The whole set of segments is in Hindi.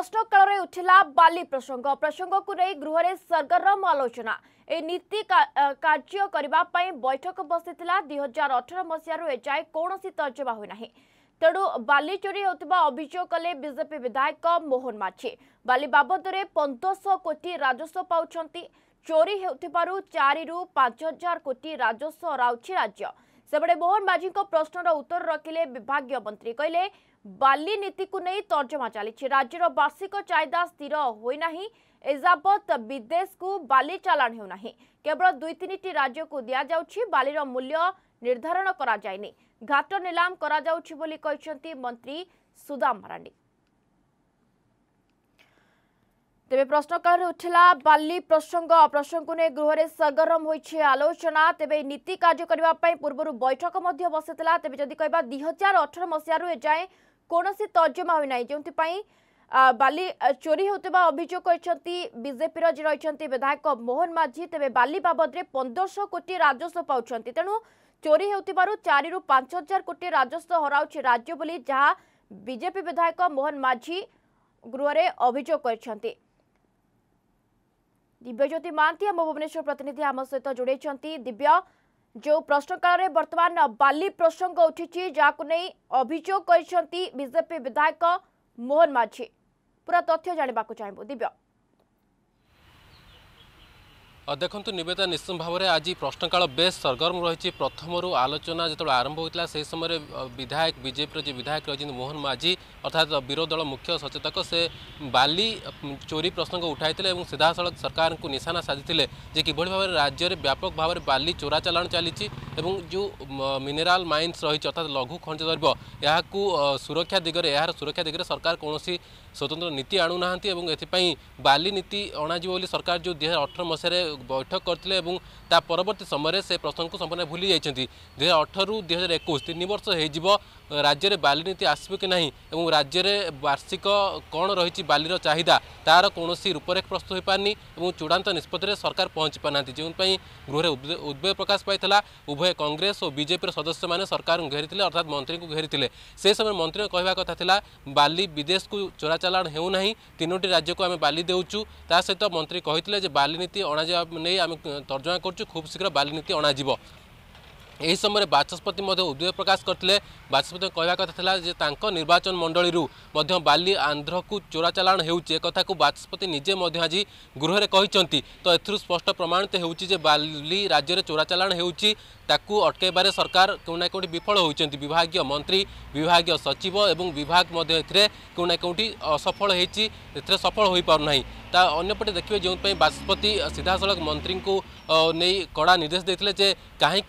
ପ୍ରଶ୍ନକାଳରେ ଉଠିଲା ବାଲି ପ୍ରସଙ୍ଗ ପ୍ରସଙ୍ଗକୁ ନେଇ ଗୃହରେ ସରଗରମ ଆଲୋଚନା ଏହି ନୀତି କାର୍ଯ୍ୟ କରିବା ପାଇଁ ବୈଠକ ବସିଥିଲା ଦୁଇ ହଜାର ଅଠର ମସିହାରୁ ଏଯାଏଁ କୌଣସି ତର୍ଜମା ହୋଇନାହିଁ ତେଣୁ ବାଲି ଚୋରି ହେଉଥିବା ଅଭିଯୋଗ କଲେ ବିଜେପି ବିଧାୟକ ମୋହନ ମାଝି ବାଲି ବାବଦରେ ପନ୍ଦରଶହ କୋଟି ରାଜସ୍ୱ ପାଉଛନ୍ତି ଚୋରି ହେଉଥିବାରୁ ଚାରିରୁ ପାଞ୍ଚ ହଜାର କୋଟି ରାଜସ୍ୱ ହରାଉଛି ରାଜ୍ୟ ସେପଟେ ମୋହନ ମାଝୀଙ୍କ ପ୍ରଶ୍ନର ଉତ୍ତର ରଖିଲେ ବିଭାଗୀୟ ମନ୍ତ୍ରୀ କହିଲେ ବାଲି ନୀତିକୁ ନେଇ ତର୍ଜମା ଚାଲିଛି ରାଜ୍ୟର ବାର୍ଷିକ ଚାହିଦା ସ୍ଥିର ହୋଇନାହିଁ ଏଯାବତ୍ ବିଦେଶକୁ ବାଲି ଚାଲାଣ ହେଉନାହିଁ କେବଳ ଦୁଇ ତିନିଟି ରାଜ୍ୟକୁ ଦିଆଯାଉଛି ବାଲିର ମୂଲ୍ୟ ନିର୍ଦ୍ଧାରଣ କରାଯାଇନି ଘାଟ ନିଲାମ କରାଯାଉଛି ବୋଲି କହିଛନ୍ତି ମନ୍ତ୍ରୀ ସୁଦାମ ମାରାଣ୍ଡି তেবে প্রশ্নকালে উঠিলা বালি প্রসঙ্গ প্রসঙ্গ নিয়ে গৃহরে সরগরম হয়েছে আলোচনা তেবে নীতি কার্য করা পূর্বর বৈঠক মধ্যে বসিলা তেবে যদি কহা দুই হাজার অঠর মশার এযায়ে কোণী তর্জমা হয়ে না যেপাই বালি চোরি হওয়া অভিযোগ করেছেন বিজেপির যে রয়েছেন বিধায়ক মোহন মাঝি তেবে বালি বাবদে পনেরশো কোটি রাজস্ব পাচ্ছেন তেণু চোরি হওয়ার চারি পাঁচ হাজার কোটি রাজস্ব হরাউছে রাজ্য বলে যা বিজেপি বিধায়ক মোহন মাঝি গৃহরে অভিযোগ করেছেন দিব্যজ্যোতি মହାନ୍ତି ଆମ ଭୁବନେଶ୍ୱର ପ୍ରତିନିଧି ଆମ ସହିତ ଯୋଡ଼ାଇଛନ୍ତି ଦିବ୍ୟ ଯେଉଁ ପ୍ରଶ୍ନକାଳରେ ବର୍ତ୍ତମାନ ବାଲି ପ୍ରସଙ୍ଗ ଉଠିଛି ଯାହାକୁ ନେଇ ଅଭିଯୋଗ କରିଛନ୍ତି ବିଜେପି ବିଧାୟକ ମୋହନ ମାଝୀ ପୁରା ତଥ୍ୟ ଜାଣିବାକୁ ଚାହିଁବୁ ଦିବ୍ୟ અઅ દેખંતુ નિવેદા નિસંભાવરે આજિ પ્રશ્નકાળ બેસ સર્ગર્મ રહીચી પ્રથમરૂ આલોચના જેતાર આરંભ હોતલા સે સમયરે વિધાયક બીજેપીર જે વિધાયક રજિન મોહન માજી અર્થાત વિરોધપલ મુખ્ય સચેટક સે બાળી ચોરી પ્રશ્ન કો ઉઠાઈતલે એબં સીધા સળત સરકાર કો નિશાન સાધીતલે જેકી બળી ભાવરે રાજ્યરે વ્યાપક ભાવરે બાળી ચોરા ચલન ચાલીચી એબં જો મિનરલ માઇન્સ રહીચ અર્થાત લઘુ ખણજ દરબ યહાકુ સુરક્ષા દિગરે યહાર સુરક્ષા દિગરે સરકાર કોણોસી સ્વતંત્ર નીતિ આણુ નાંતી એબં એતિપાઈ બાળી નીતિ ઓણાજી બોલી સરકાર જો 2018 મસરે ବୈଠକ କରିଥିଲେ ଏବଂ ତା ପରବର୍ତ୍ତୀ ସମୟରେ ସେ ପ୍ରସଙ୍ଗକୁ ସମ୍ପୂର୍ଣ୍ଣ ଭୁଲି ଯାଇଛନ୍ତି ଦୁଇହଜାର ଅଠରରୁ ଦୁଇହଜାର ଏକୋଇଶ ତିନି ବର୍ଷ ହୋଇଯିବ राज्य में बालीनीति आसबे कि नहीं राज्य वार्षिक कौन रही बालीर चाहिदा तार कौन रूपरेख प्रस्तुत हो पारानी और चूड़ा निष्पत्ति में सरकार पार ना जोपाई गृह उद्वेग प्रकाश पाई उभय कंग्रेस और बीजेपी सदस्य मैंने सरकार को घेरी अर्थात मंत्री को घेरी से समय मंत्री कहवा कथा बाली विदेश को चलाण होनो राज्य को आम बाऊु ता सहित मंत्री कही बानीति अणा नहीं आम तर्जमा करूँ खूब शीघ्र बानीति अणा ଏହି ସମୟରେ ବାଚସ୍ପତି ମଧ୍ୟ ଉଦ୍ୟୋଗ ପ୍ରକାଶ କରିଥିଲେ ବାଚସ୍ପତି କହିବା କଥା ଥିଲା ଯେ ତାଙ୍କ ନିର୍ବାଚନ ମଣ୍ଡଳୀରୁ ମଧ୍ୟ ବାଲି ଆନ୍ଧ୍ରକୁ ଚୋରାଚାଲାଣ ହେଉଛି ଏକଥାକୁ ବାଚସ୍ପତି ନିଜେ ମଧ୍ୟ ଆଜି ଗୃହରେ କହିଛନ୍ତି ତ ଏଥିରୁ ସ୍ପଷ୍ଟ ପ୍ରମାଣିତ ହେଉଛି ଯେ ବାଲି ରାଜ୍ୟରେ ଚୋରାଚାଲାଣ ହେଉଛି ताकू अटकैबारे सरकार कौटना कौट विफल होती विभाग मंत्री विभाग सचिव और विभाग मधे ना कौटी असफल होती सफल हो पारना ता अंपटे देखिए जो बाचस्पति सीधा सड़क मंत्री को नहीं कड़ा निर्देश देते कहीं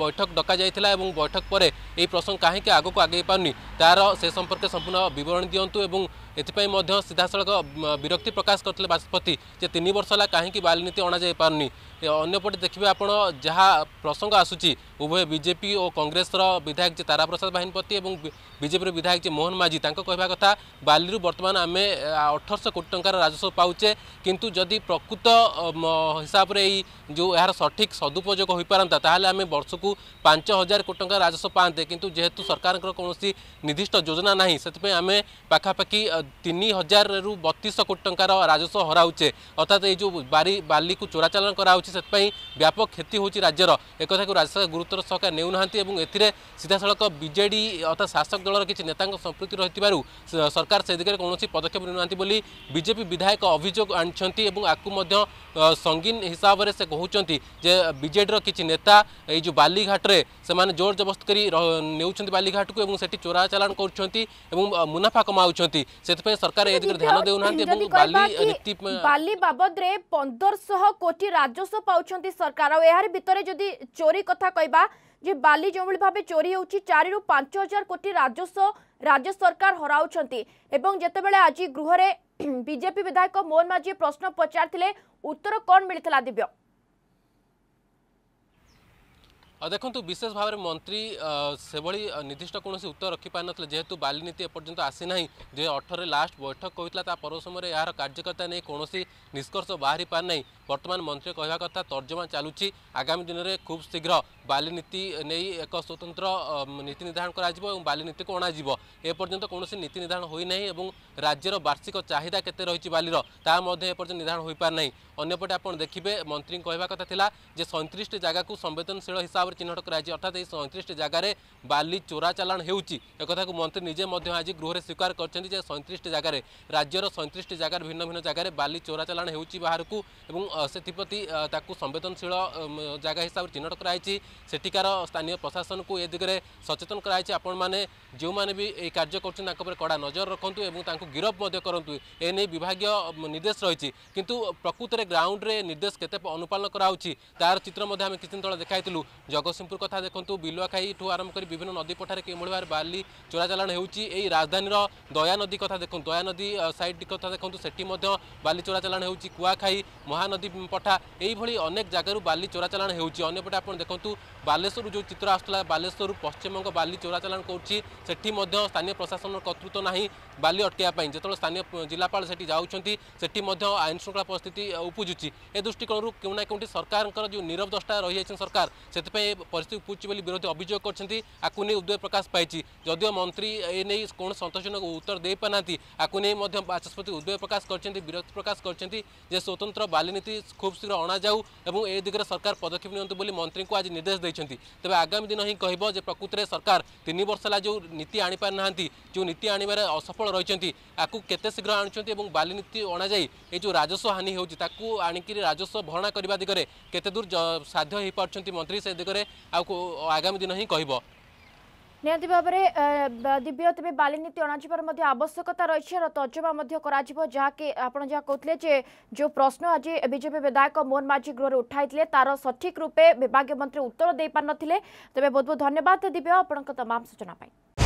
बैठक डक जाता और बैठक पर यह प्रसंग कहीं आगे आगे पार नहीं तार से संपर्क संपूर्ण बरणी दिंतु और एथपाईसल विरक्ति प्रकाश करते बाचस्पति तीन वर्ष होगा कहीं बालनीति अणा पारे अंपटे देखिए आप प्रसंग आसूँ उभय बीजेपी और कंग्रेस विधायक जी तारा प्रसाद बाहनपति बजेपी विधायक जी मोहन माझी तक कहवा कथा बाली बर्तमान आम अठरश कोटी ट राजस्व पाचे किंतु जदि प्रकृत हिसाब से जो यार सठिक सदुपयोग हो पारंता आम वर्ष को पांच हजार कोटी टकर राजस्व पाते कि सरकार कौन निर्दिष्ट योजना ना से आम पखापाखि ତିନି ହଜାରରୁ ବତିଶଶହ କୋଟି ଟଙ୍କାର ରାଜସ୍ୱ ହରାଉଛେ ଅର୍ଥାତ୍ ଏଇ ଯେଉଁ ବାରି ବାଲିକୁ ଚୋରାଚାଲାଣ କରାହେଉଛି ସେଥିପାଇଁ ବ୍ୟାପକ କ୍ଷତି ହେଉଛି ରାଜ୍ୟର ଏକଥାକୁ ରାଜ୍ୟ ସରକାର ଗୁରୁତ୍ୱର ସହକାର ନେଉନାହାନ୍ତି ଏବଂ ଏଥିରେ ସିଧାସଳଖ ବିଜେଡ଼ି ଅର୍ଥାତ୍ ଶାସକ ଦଳର କିଛି ନେତାଙ୍କ ସମ୍ପୃକ୍ତି ରହିଥିବାରୁ ସରକାର ସେ ଦିଗରେ କୌଣସି ପଦକ୍ଷେପ ନେଉନାହାନ୍ତି ବୋଲି ବିଜେପି ବିଧାୟକ ଅଭିଯୋଗ ଆଣିଛନ୍ତି ଏବଂ ଆକୁ ମଧ୍ୟ ସଙ୍ଗୀନ ହିସାବରେ ସେ କହୁଛନ୍ତି ଯେ ବିଜେଡ଼ିର କିଛି ନେତା ଏଇ ଯେଉଁ ବାଲିଘାଟରେ ସେମାନେ ଜୋର ଜବରଦସ୍ତ କରି ନେଉଛନ୍ତି ବାଲିଘାଟକୁ ଏବଂ ସେଠି ଚୋରାଚାଲାଣ କରୁଛନ୍ତି ଏବଂ ମୁନାଫା କମାଉଛନ୍ତି ସେ તે પર સરકાર એયદ પર ધ્યાન દેઉં હાંતી એબુ ગાળી નીતિપ મે ગાળી બાબત રે 1500 કોટી રાજ્યોષ પાઉ છંતી સરકાર એહર ભીતરે જોદી ચોરી કથા કઈબા જે બાળી જોમળ ભાબે ચોરી હોઉ છી 4 રૂપ 5000 કોટી રાજ્યોષ રાજ્ય સરકાર હરાઉ છંતી એબુ જેતે બેલે આજિ ગૃહ રે બીજેપી વિધાયક મોનમાજી પ્રશ્ન પછાર તિલે ઉત્તર કોન મિલતલા દિવ્ય দেখুন বিশেষ ভাবে মন্ত্রী সেভাবে নির্দিষ্ট কোণী উত্তর রক্ষিপারি নথিলে যেহেতু বালিনীতি এপর্যন্ত আসি না দুই হাজার অঠরের লাস্ট বৈঠক হয়েছিল তা পর সময় এর কার্যকারিতা নিয়ে কোণী নিষ্কর্ষ বাহারি পারি না বর্তমান মন্ত্রী কহা কথা তর্জমা চালুছি আগামী দিনে খুব শীঘ্র বালি নীতি নেই এক স্বতন্ত্র নীতি নির্ধারণ করা এবং বালি নীতিকে অণাযিব এপর্যন্ত কৌশি নীতি নির্ধারণ হয়ে না এবং রাজ্যের বার্ষিক চাহিদা কেতে রয়েছে বালির তা মধ্যে এপর্যন্ত নির্ধারণ হয়ে পারে না অন্যপটে আপনার দেখবে মন্ত্রী কহা কথা লা যে সৈত্রিশটি জায়গা সংবেদনশীল হিসাবে চিহ্নট করা অর্থাৎ এই সৈত্রিশটি জায়গায় বালি চোরা চালাণ ହେଉଛି একথা মন্ত্রী নিজে আজ গৃহে স্বীকার করছেন যে সৈত্রিশটি জায়গায় রাজ্যের সৈত্রিশটি জায়গার ভিন্ন ভিন্ন জায়গায় বালি চোরা চালাণ ହେଉଛି বাহারকু এবং ସେଥିପ୍ରତି ତାକୁ ସମ୍ବେଦନଶୀଳ ଜାଗା ହିସାବରେ ଚିହ୍ନଟ କରାଯାଇଛି ସେଠିକାର ସ୍ଥାନୀୟ ପ୍ରଶାସନକୁ ଏ ଦିଗରେ ସଚେତନ କରାଯାଇଛି ଆପଣମାନେ ଯେଉଁମାନେ ବି ଏହି କାର୍ଯ୍ୟ କରୁଛନ୍ତି ତାଙ୍କ ଉପରେ କଡ଼ା ନଜର ରଖନ୍ତୁ ଏବଂ ତାଙ୍କୁ ଗିରଫ ମଧ୍ୟ କରନ୍ତୁ ଏ ନେଇ ବିଭାଗୀୟ ନିର୍ଦ୍ଦେଶ ରହିଛି କିନ୍ତୁ ପ୍ରକୃତରେ ଗ୍ରାଉଣ୍ଡରେ ନିର୍ଦ୍ଦେଶ କେତେ ଅନୁପାଳନ କରାହେଉଛି ତାର ଚିତ୍ର ମଧ୍ୟ ଆମେ କିଛିଦିନ ତଳେ ଦେଖାଇଥିଲୁ ଜଗତସିଂହପୁର କଥା ଦେଖନ୍ତୁ ବିଲୁଆଖାଇଠୁ ଆରମ୍ଭ କରି ବିଭିନ୍ନ ନଦୀ ପଠାରେ କେଉଁଭଳି ଭାବରେ ବାଲି ଚୋରାଚାଲାଣ ହେଉଛି ଏହି ରାଜଧାନୀର ଦୟାନଦୀ କଥା ଦେଖନ୍ତୁ ଦୟାନଦୀ ସାଇଡ଼ କଥା ଦେଖନ୍ତୁ ସେଠି ମଧ୍ୟ ବାଲି ଚୋରାଚାଲାଣ ହେଉଛି କୁଆଖାଇ ମହାନଦୀ ନଦୀ ପଠା ଏଇଭଳି ଅନେକ ଜାଗାରୁ ବାଲି ଚୋରାଚାଲାଣ ହେଉଛି ଅନ୍ୟପଟେ ଆପଣ ଦେଖନ୍ତୁ ବାଲେଶ୍ୱରରୁ ଯେଉଁ ଚିତ୍ର ଆସୁଥିଲା ବାଲେଶ୍ୱରରୁ ପଶ୍ଚିମବଙ୍ଗ ବାଲି ଚୋରାଚାଲାଣ କରୁଛି ସେଠି ମଧ୍ୟ ସ୍ଥାନୀୟ ପ୍ରଶାସନର କର୍ତ୍ତୃତ୍ୱ ନାହିଁ बा अटकवाई जो स्थानीय जिलापा से आईन श्रृंखला पिस्थित उपजुच्च ए दृष्टिकोण क्यों ना कौटी सरकार जो नीरव दस्टा रही जाए सरकार से पिस्थित उपजुच्ची विरोधी अभियोग करदय प्रकाश पाई जदिव मंत्री ए नहीं कौन सतोषजनक उत्तर दे पार ना आपको नहीं बाचस्पति उद्वेग प्रकाश कर विरोध प्रकाश कर स्वतंत्र बालीनीति खूब शीघ्र अणा जाऊ दिग्वे सरकार पदक्षेप नि मंत्री को आज निर्देश देते तेज आगामी दिन ही कह प्रकृत सरकार तीन वर्ष है जो नीति आनी पारिना जो नीति आणवे असफल রাজ্যপাল রয়েছেন আকু কেতে শীঘ্র আনুচ্ছেন এবং বালি নীতি অণাযাই এই যে রাজস্ব হানি হচ্ছে তাকে আনিকি রাজস্ব ভরণা করা দিগরে কেতে দূর সাধ্য হয়ে পারছেন মন্ত্রী সে দিগরে আগামী দিন হি কহব নিহতি ভাবে দিব্য তবে বালিনীতি অণাযার মধ্যে আবশ্যকতা রয়েছে তর্জমা করা যাকে আপনার যা কৌলে যে যে প্রশ্ন আজ বিজেপি বিধায়ক মোহন মাঝি গৃহরে উঠাইলে তার সঠিক রূপে বিভাগীয় মন্ত্রী উত্তর দিয়ে পারি তবে বহুত বহুত ধন্যবাদ দিব্য আপনার তমাম সূচনা